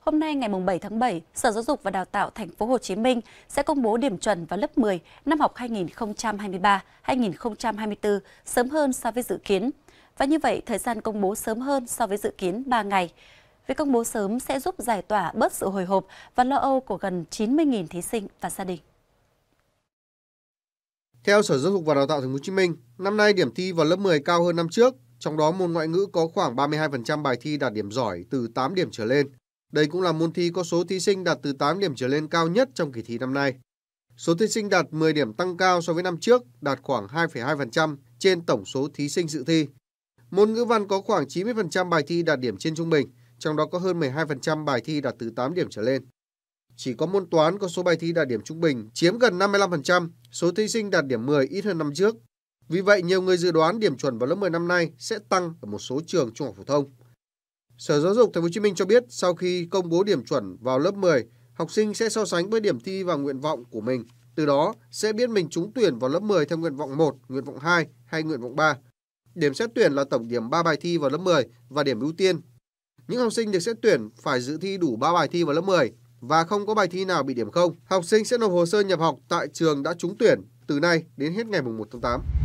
Hôm nay ngày 7 tháng 7, Sở Giáo dục và Đào tạo Thành phố Hồ Chí Minh sẽ công bố điểm chuẩn vào lớp 10 năm học 2023-2024 sớm hơn so với dự kiến. Và như vậy, thời gian công bố sớm hơn so với dự kiến 3 ngày. Việc công bố sớm sẽ giúp giải tỏa bớt sự hồi hộp và lo âu của gần 90.000 thí sinh và gia đình. Theo Sở Giáo dục và Đào tạo Thành phố Hồ Chí Minh, năm nay điểm thi vào lớp 10 cao hơn năm trước, trong đó môn ngoại ngữ có khoảng 32% bài thi đạt điểm giỏi từ 8 điểm trở lên. Đây cũng là môn thi có số thí sinh đạt từ 8 điểm trở lên cao nhất trong kỳ thi năm nay. Số thí sinh đạt 10 điểm tăng cao so với năm trước, đạt khoảng 2,2% trên tổng số thí sinh dự thi. Môn ngữ văn có khoảng 90% bài thi đạt điểm trên trung bình, trong đó có hơn 12% bài thi đạt từ 8 điểm trở lên. Chỉ có môn toán có số bài thi đạt điểm trung bình chiếm gần 55%, số thí sinh đạt điểm 10 ít hơn năm trước. Vì vậy, nhiều người dự đoán điểm chuẩn vào lớp 10 năm nay sẽ tăng ở một số trường trung học phổ thông. Sở Giáo dục Thành phố Hồ Chí Minh cho biết sau khi công bố điểm chuẩn vào lớp 10, học sinh sẽ so sánh với điểm thi và nguyện vọng của mình, từ đó sẽ biết mình trúng tuyển vào lớp 10 theo nguyện vọng 1, nguyện vọng 2 hay nguyện vọng 3. Điểm xét tuyển là tổng điểm 3 bài thi vào lớp 10 và điểm ưu tiên. Những học sinh được xét tuyển phải dự thi đủ 3 bài thi vào lớp 10 và không có bài thi nào bị điểm không. Học sinh sẽ nộp hồ sơ nhập học tại trường đã trúng tuyển từ nay đến hết ngày 1 tháng 8.